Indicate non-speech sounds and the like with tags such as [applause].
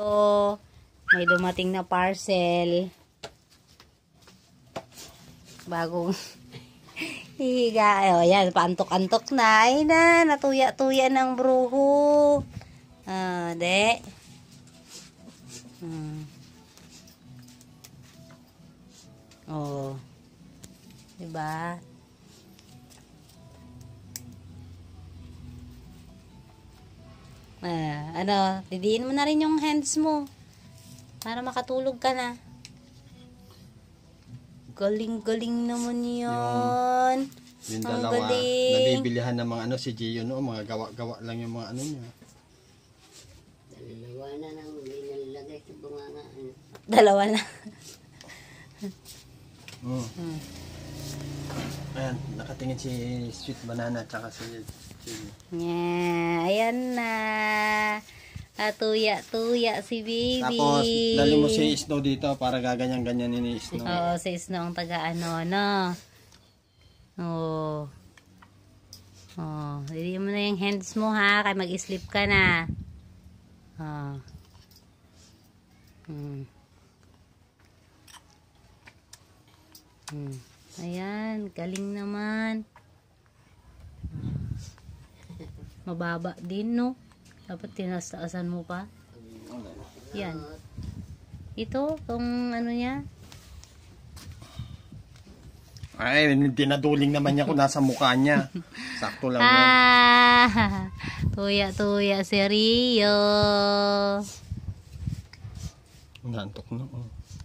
So, may dumating na parcel. Bagong [laughs] higa. O, yan. Paantok-antok na. Ay na, natuya-tuya ng bruho. Ah, de. Hmm. Oh. Diba? Uh, ano, didiin mo na rin yung hands mo. Para makatulog ka na. Galing-galing naman yun. Yung, yung dalawa, galing. nabibilihan ng mga ano, si Gio no, mga gawa-gawa lang yung mga ano niya. Dalawa na nang binalagay sa bunganga. Ano. Dalawa na. oh. Hmm tingin si sweet banana tsaka saka si chili. Yeah, ayan na. At ah, tuya-tuya si baby. Tapos, dali mo si Snow dito para gaganyan-ganyan ni Snow. Oo, si Snow ang taga-ano, no? Oo. Oh, hindi mo na yung hands mo ha, kaya mag-sleep ka na. Oh. Hmm. Hmm. Ayan, galing naman. Mababa din, no? Dapat tinastaasan mo pa. Yan. Ito, tong ano niya. Ay, dinaduling naman niya ko nasa mukha niya. [laughs] Sakto lang yan. Ah, [laughs] tuya, tuya, si Rio. Nantok na, oh.